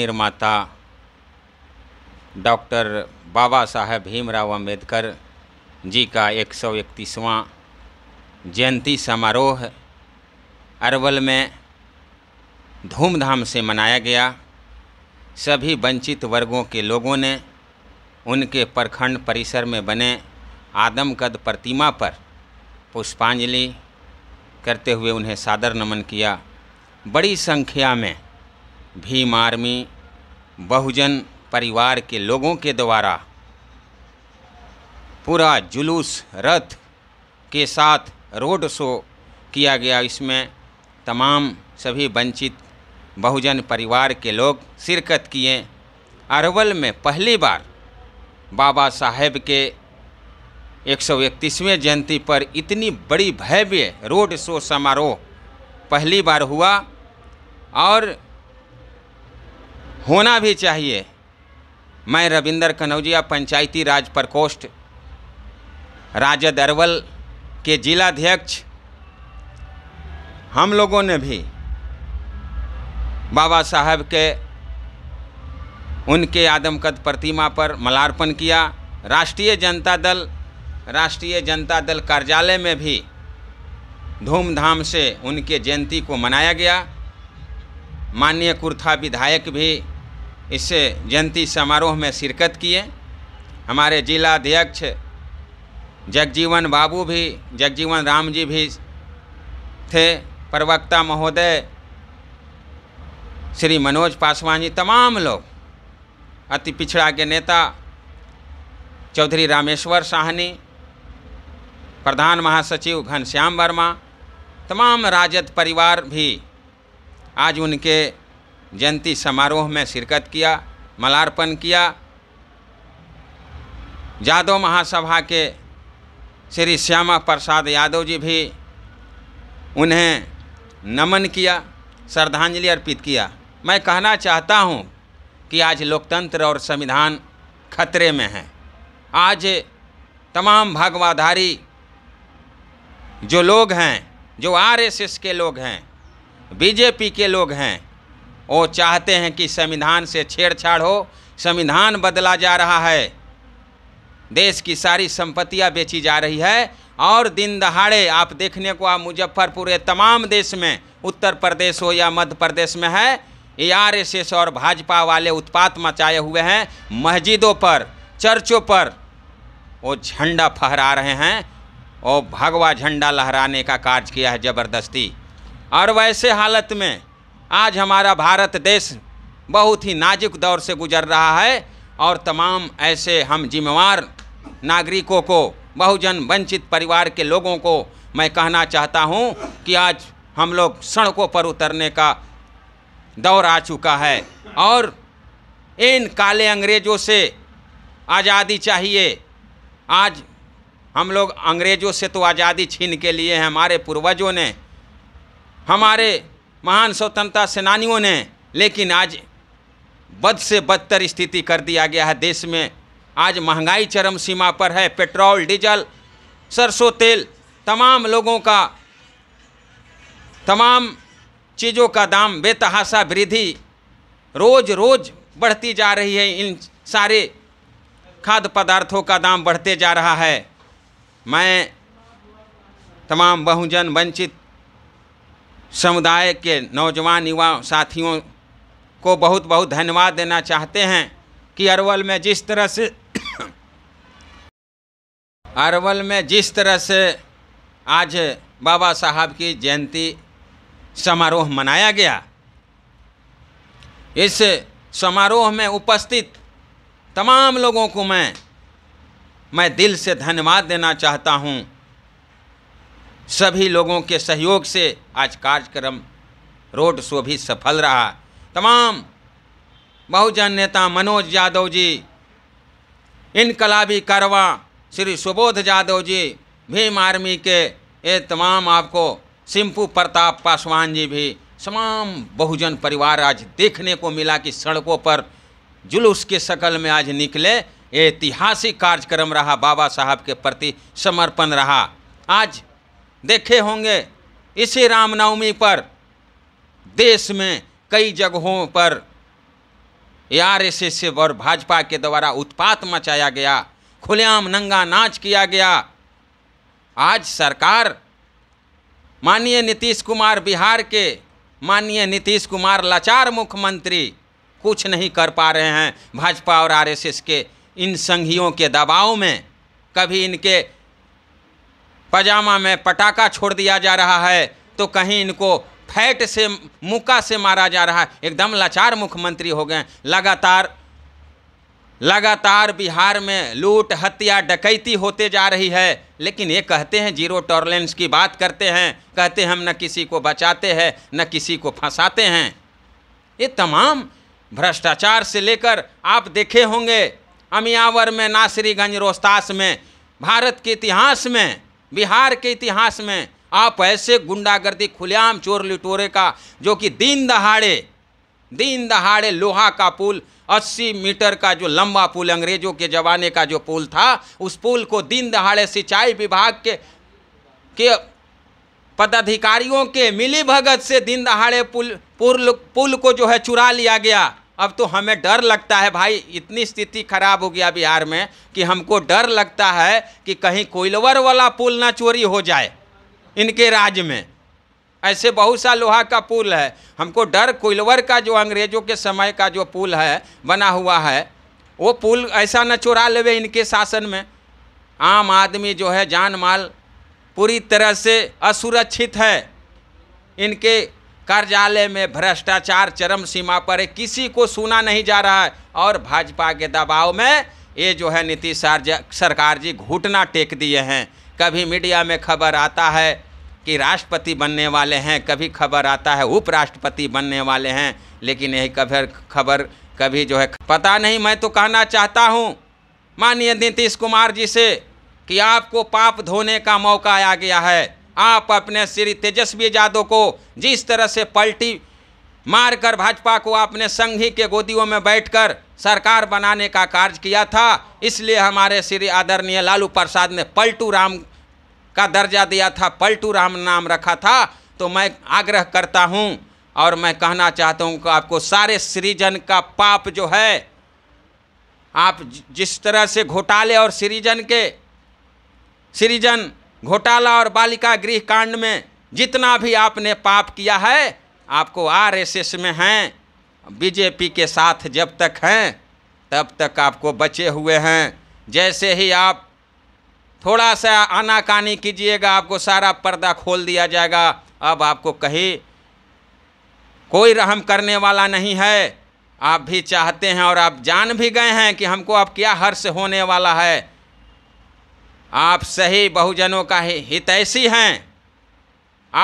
निर्माता डॉक्टर बाबा साहेब भीमराव अम्बेडकर जी का एक सौ इकतीसवां जयंती समारोह अरवल में धूमधाम से मनाया गया सभी वंचित वर्गों के लोगों ने उनके प्रखंड परिसर में बने आदमकद प्रतिमा पर पुष्पांजलि करते हुए उन्हें सादर नमन किया बड़ी संख्या में भीम आर्मी बहुजन परिवार के लोगों के द्वारा पूरा जुलूस रथ के साथ रोड शो किया गया इसमें तमाम सभी वंचित बहुजन परिवार के लोग शिरकत किए अरवल में पहली बार बाबा साहेब के एक सौ इकतीसवें जयंती पर इतनी बड़ी भव्य रोड शो समारोह पहली बार हुआ और होना भी चाहिए मैं रविंदर कनौजिया पंचायती राज प्रकोष्ठ राजद अरवल के जिलाध्यक्ष हम लोगों ने भी बाबा साहब के उनके आदमकद प्रतिमा पर मलार्पण किया राष्ट्रीय जनता दल राष्ट्रीय जनता दल कार्यालय में भी धूमधाम से उनके जयंती को मनाया गया माननीय कुर्था विधायक भी इस जयंती समारोह में शिरकत किए हमारे जिला अध्यक्ष जगजीवन बाबू भी जगजीवन राम जी भी थे प्रवक्ता महोदय श्री मनोज पासवान जी तमाम लोग अति पिछड़ा के नेता चौधरी रामेश्वर साहनी प्रधान महासचिव घनश्याम वर्मा तमाम राजद परिवार भी आज उनके जयंती समारोह में शिरकत किया मलार्पण किया जादव महासभा के श्री श्यामा प्रसाद यादव जी भी उन्हें नमन किया श्रद्धांजलि अर्पित किया मैं कहना चाहता हूँ कि आज लोकतंत्र और संविधान खतरे में है आज तमाम भगवाधारी जो लोग हैं जो आरएसएस के लोग हैं बीजेपी के लोग हैं वो चाहते हैं कि संविधान से छेड़छाड़ हो संविधान बदला जा रहा है देश की सारी संपत्तियां बेची जा रही है और दिन दहाड़े आप देखने को आप मुजफ्फरपुर तमाम देश में उत्तर प्रदेश हो या मध्य प्रदेश में है ए आर एस एस और भाजपा वाले उत्पात मचाए हुए हैं मस्जिदों पर चर्चों पर वो झंडा फहरा रहे हैं और भगवा झंडा लहराने का कार्य किया है ज़बरदस्ती और वैसे हालत में आज हमारा भारत देश बहुत ही नाजुक दौर से गुजर रहा है और तमाम ऐसे हम जिम्मेवार नागरिकों को बहुजन वंचित परिवार के लोगों को मैं कहना चाहता हूँ कि आज हम लोग सड़कों पर उतरने का दौर आ चुका है और इन काले अंग्रेज़ों से आज़ादी चाहिए आज हम लोग अंग्रेज़ों से तो आज़ादी छीन के लिए हमारे पूर्वजों ने हमारे महान स्वतंत्रता सेनानियों ने लेकिन आज बद से बदतर स्थिति कर दिया गया है देश में आज महंगाई चरम सीमा पर है पेट्रोल डीजल सरसों तेल तमाम लोगों का तमाम चीज़ों का दाम बेतहाशा वृद्धि रोज़ रोज़ बढ़ती जा रही है इन सारे खाद्य पदार्थों का दाम बढ़ते जा रहा है मैं तमाम बहुजन वंचित समुदाय के नौजवान युवा साथियों को बहुत बहुत धन्यवाद देना चाहते हैं कि अरवल में जिस तरह से अरवल में जिस तरह से आज बाबा साहब की जयंती समारोह मनाया गया इस समारोह में उपस्थित तमाम लोगों को मैं मैं दिल से धन्यवाद देना चाहता हूँ सभी लोगों के सहयोग से आज कार्यक्रम रोड शो भी सफल रहा तमाम बहुजन नेता मनोज यादव जी इनकलाबी कारवा श्री सुबोध यादव जी भीम आर्मी के ये तमाम आपको सिंपू प्रताप पासवान जी भी तमाम बहुजन परिवार आज देखने को मिला कि सड़कों पर जुलूस के शकल में आज निकले ऐतिहासिक कार्यक्रम रहा बाबा साहब के प्रति समर्पण रहा आज देखे होंगे इसी रामनवमी पर देश में कई जगहों पर आर एस एस और भाजपा के द्वारा उत्पात मचाया गया खुलेआम नंगा नाच किया गया आज सरकार माननीय नीतीश कुमार बिहार के माननीय नीतीश कुमार लाचार मुख्यमंत्री कुछ नहीं कर पा रहे हैं भाजपा और आरएसएस के इन संघियों के दबाव में कभी इनके पजामा में पटाखा छोड़ दिया जा रहा है तो कहीं इनको फैट से मुक्का से मारा जा रहा है एकदम लाचार मुख्यमंत्री हो गए लगातार लगातार बिहार में लूट हत्या डकैती होते जा रही है लेकिन ये कहते हैं जीरो टॉलरेंस की बात करते हैं कहते हैं हम न किसी को बचाते हैं न किसी को फंसाते हैं ये तमाम भ्रष्टाचार से लेकर आप देखे होंगे अमियावर में नासरीगंज रोहतास में भारत के इतिहास में बिहार के इतिहास में आप ऐसे गुंडागर्दी खुलेआम चोर लिटोरे का जो कि दिन दहाड़े दिन दहाड़े लोहा का पुल 80 मीटर का जो लंबा पुल अंग्रेजों के जमाने का जो पुल था उस पुल को दिन दहाड़े सिंचाई विभाग के के पदाधिकारियों के मिली भगत से दिन दहाड़े पुल पुल को जो है चुरा लिया गया अब तो हमें डर लगता है भाई इतनी स्थिति खराब हो गया बिहार में कि हमको डर लगता है कि कहीं कोयलवर वाला पुल ना चोरी हो जाए इनके राज्य में ऐसे बहुत सा लोहा का पुल है हमको डर कोयलवर का जो अंग्रेजों के समय का जो पुल है बना हुआ है वो पुल ऐसा ना चुरा लेवे इनके शासन में आम आदमी जो है जान माल पूरी तरह से असुरक्षित है इनके कार्यालय में भ्रष्टाचार चरम सीमा पर है किसी को सुना नहीं जा रहा है और भाजपा के दबाव में ये जो है नीतीश सरकार जी घुटना टेक दिए हैं कभी मीडिया में खबर आता है कि राष्ट्रपति बनने वाले हैं कभी खबर आता है उपराष्ट्रपति बनने वाले हैं लेकिन यही कभी खबर कभी जो है पता नहीं मैं तो कहना चाहता हूँ माननीय नीतीश कुमार जी से कि आपको पाप धोने का मौका आ गया है आप अपने श्री तेजस्वी यादव को जिस तरह से पलटी मारकर भाजपा को आपने संघी के गोदियों में बैठकर सरकार बनाने का कार्य किया था इसलिए हमारे श्री आदरणीय लालू प्रसाद ने पलटू राम का दर्जा दिया था पलटू राम नाम रखा था तो मैं आग्रह करता हूँ और मैं कहना चाहता हूँ कि आपको सारे सृजन का पाप जो है आप जिस तरह से घोटाले और सृजन के सृजन घोटाला और बालिका गृह कांड में जितना भी आपने पाप किया है आपको आरएसएस में हैं बीजेपी के साथ जब तक हैं तब तक आपको बचे हुए हैं जैसे ही आप थोड़ा सा आनाकानी कीजिएगा आपको सारा पर्दा खोल दिया जाएगा अब आपको कहीं कोई रहम करने वाला नहीं है आप भी चाहते हैं और आप जान भी गए हैं कि हमको अब क्या हर्ष होने वाला है आप सही बहुजनों का ही ऐसी हैं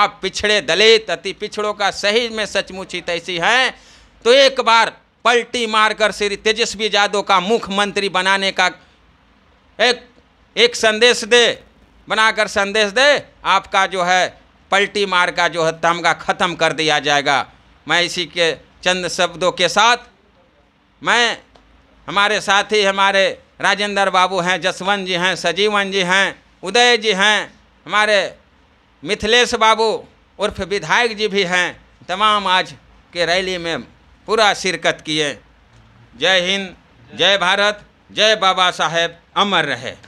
आप पिछड़े दलित अति पिछड़ों का सही में सचमुच हित ऐसी हैं तो एक बार पलटी मारकर श्री तेजस्वी यादव का मुख्यमंत्री बनाने का एक एक संदेश दे बनाकर संदेश दे आपका जो है पलटी मार का जो है तमगा ख़त्म कर दिया जाएगा मैं इसी के चंद शब्दों के साथ मैं हमारे साथी हमारे राजेंद्र बाबू हैं जसवंत जी हैं सजीवन जी हैं उदय जी हैं हमारे मिथिलेश बाबू उर्फ विधायक जी भी हैं तमाम आज के रैली में पूरा शिरकत किए जय हिंद जय भारत जय बाबा साहेब अमर रहे